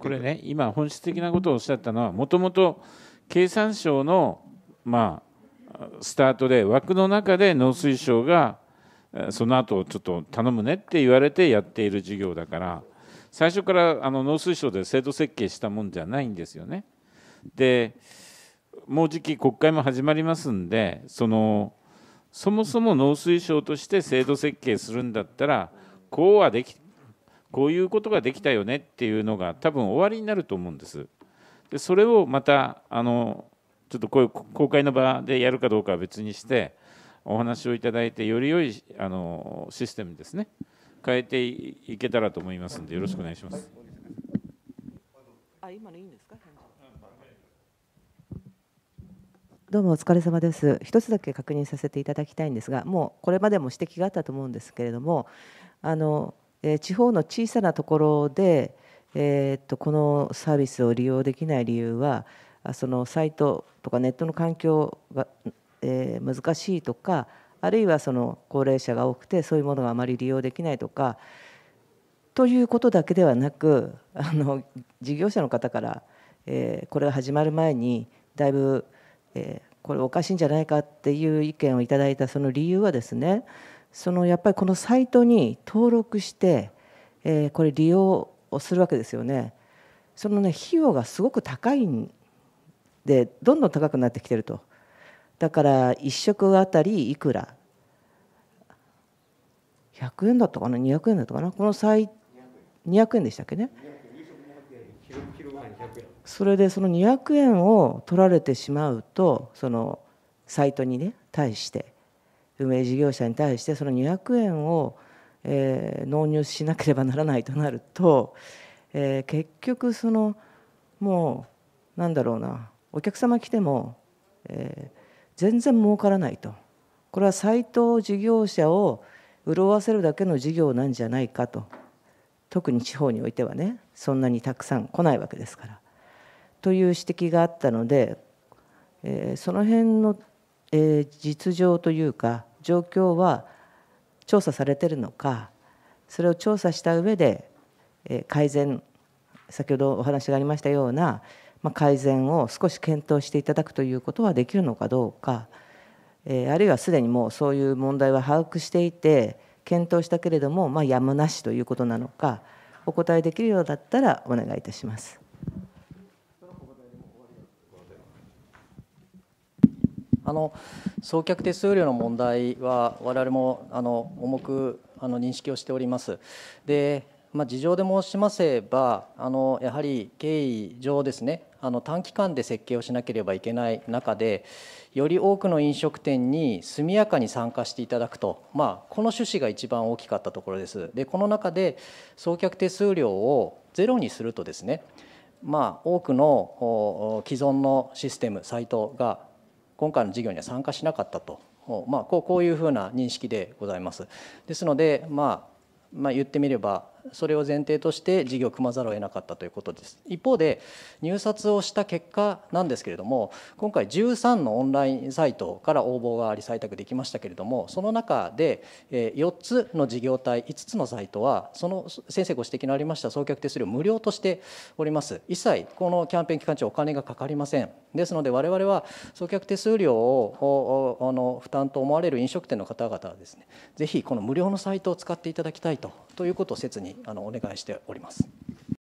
これね今本質的なことをおっしゃったのはもともと経産省のまあスタートで枠の中で農水省がその後ちょっと頼むねって言われてやっている事業だから最初からあの農水省で制度設計したもんじゃないんですよね。でもうじき国会も始まりますんでそのそもそも農水省として制度設計するんだったらこうはできこういうことができたよねっていうのが多分終わりになると思うんです。でそれをまたあのちょっとこういう公開の場でやるかどうかは別にしてお話をいただいてより良いあのシステムですね変えていけたらと思いますのでよろしくお願いします。あ今のいいんですかどうもお疲れ様です。一つだけ確認させていただきたいんですが、もうこれまでも指摘があったと思うんですけれども、あのえ地方の小さなところで、えー、っとこのサービスを利用できない理由はそのサイトとかネットの環境が、えー、難しいとかあるいはその高齢者が多くてそういうものがあまり利用できないとかということだけではなくあの事業者の方から、えー、これが始まる前にだいぶ、えこれおかしいんじゃないかっていう意見をいただいたその理由はですねそのやっぱりこのサイトに登録して、えー、これ利用をするわけですよね。そのね費用がすごく高いんでどんどん高くなってきてると。だから1食あたりいくら100円だったかな200円だったかなこのト200円でしたっけねそれでその200円を取られてしまうとそのサイトにね対して運営事業者に対してその200円を、えー、納入しなければならないとなると、えー、結局そのもうなんだろうなお客様来ても、えー、全然儲からないとこれはサイト事業者を潤わせるだけの事業なんじゃないかと特に地方においてはねそんなにたくさん来ないわけですから。という指摘があったので、えー、その辺のえ実情というか状況は調査されてるのかそれを調査した上で、えー、改善先ほどお話がありましたような、まあ、改善を少し検討していただくということはできるのかどうか、えあるいはすでにもうそういう問題は把握していて検討したけれども、まあ、やむなしということなのかお答えできるようだったらお願いいたします。あの送客手数料の問題は我々もあの重くあの認識をしております。でまあ、事情で申しませばあのやはり経緯上ですねあの短期間で設計をしなければいけない中でより多くの飲食店に速やかに参加していただくと、まあ、この趣旨が一番大きかったところです。でこの中で送客手数料をゼロにするとですねまあ、多くの既存のシステムサイトが今回の事業には参加しなかったと、まあ、こうこういうふうな認識でございます。ですので、まあまあ、言ってみればそれを前提として事業を組まざるを得なかったということです一方で入札をした結果なんですけれども今回13のオンラインサイトから応募があり採択できましたけれどもその中で4つの事業体5つのサイトはその先生ご指摘のありました送客手数料無料としております一切このキャンペーン期間中お金がかかりませんですので我々は送客手数料をあの負担と思われる飲食店の方々はですねぜひこの無料のサイトを使っていただきたいとということを切ににあのお願いしております。